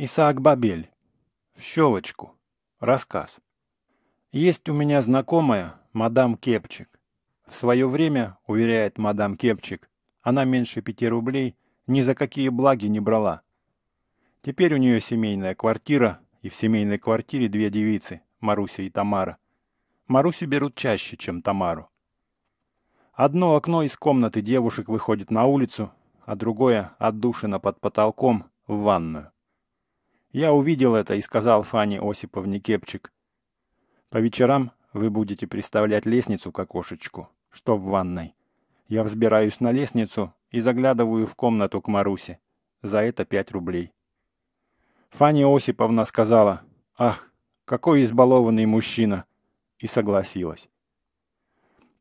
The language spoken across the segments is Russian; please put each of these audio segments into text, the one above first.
Исаак Бабель. В щелочку. Рассказ. Есть у меня знакомая, мадам Кепчик. В свое время, уверяет мадам Кепчик, она меньше пяти рублей ни за какие благи не брала. Теперь у нее семейная квартира, и в семейной квартире две девицы, Маруся и Тамара. Марусю берут чаще, чем Тамару. Одно окно из комнаты девушек выходит на улицу, а другое отдушина под потолком в ванную. Я увидел это и сказал Фане Осиповне Кепчик. По вечерам вы будете представлять лестницу к окошечку, что в ванной. Я взбираюсь на лестницу и заглядываю в комнату к Марусе. За это пять рублей. Фаня Осиповна сказала, «Ах, какой избалованный мужчина!» и согласилась.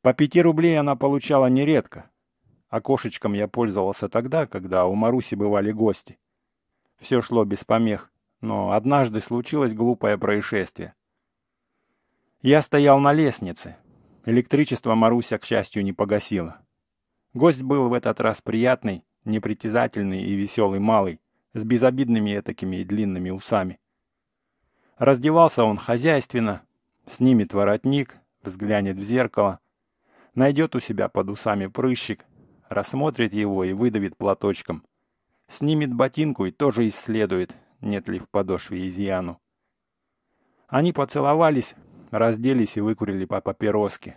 По пяти рублей она получала нередко. Окошечком я пользовался тогда, когда у Маруси бывали гости. Все шло без помех но однажды случилось глупое происшествие. Я стоял на лестнице. Электричество Маруся, к счастью, не погасило. Гость был в этот раз приятный, непритязательный и веселый малый, с безобидными этакими и длинными усами. Раздевался он хозяйственно, снимет воротник, взглянет в зеркало, найдет у себя под усами прыщик, рассмотрит его и выдавит платочком. Снимет ботинку и тоже исследует, нет ли в подошве изъяну. Они поцеловались, разделись и выкурили по папироске.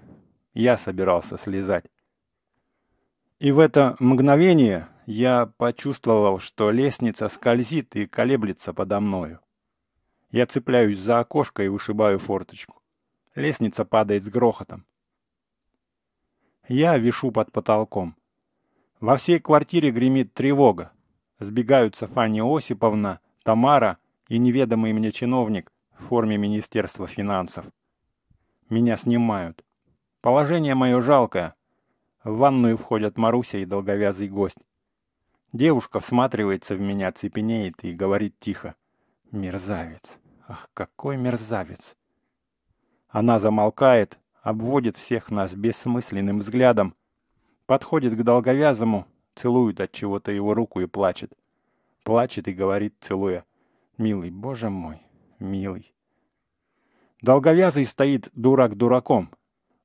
Я собирался слезать. И в это мгновение я почувствовал, что лестница скользит и колеблется подо мною. Я цепляюсь за окошко и вышибаю форточку. Лестница падает с грохотом. Я вишу под потолком. Во всей квартире гремит тревога. Сбегаются Фанни Осиповна, Тамара и неведомый мне чиновник в форме Министерства финансов. Меня снимают. Положение мое жалкое. В ванную входят Маруся и долговязый гость. Девушка всматривается в меня, цепенеет и говорит тихо. «Мерзавец! Ах, какой мерзавец!» Она замолкает, обводит всех нас бессмысленным взглядом, подходит к долговязому, целует от чего-то его руку и плачет. Плачет и говорит, целуя. «Милый, боже мой, милый». Долговязый стоит дурак дураком.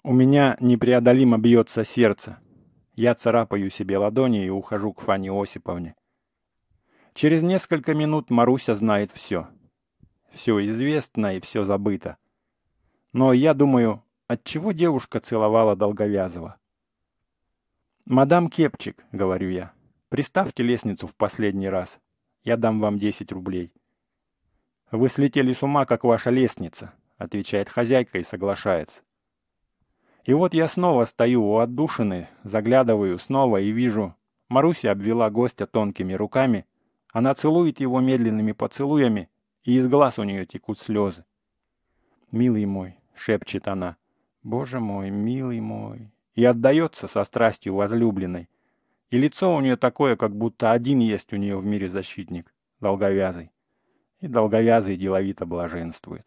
У меня непреодолимо бьется сердце. Я царапаю себе ладони и ухожу к Фане Осиповне. Через несколько минут Маруся знает все. Все известно и все забыто. Но я думаю, отчего девушка целовала Долговязого. «Мадам Кепчик», — говорю я, — «приставьте лестницу в последний раз». Я дам вам 10 рублей». «Вы слетели с ума, как ваша лестница», — отвечает хозяйка и соглашается. И вот я снова стою у отдушины, заглядываю снова и вижу. Маруся обвела гостя тонкими руками. Она целует его медленными поцелуями, и из глаз у нее текут слезы. «Милый мой», — шепчет она, — «Боже мой, милый мой», и отдается со страстью возлюбленной. И лицо у нее такое, как будто один есть у нее в мире защитник, долговязый. И долговязый деловито блаженствует.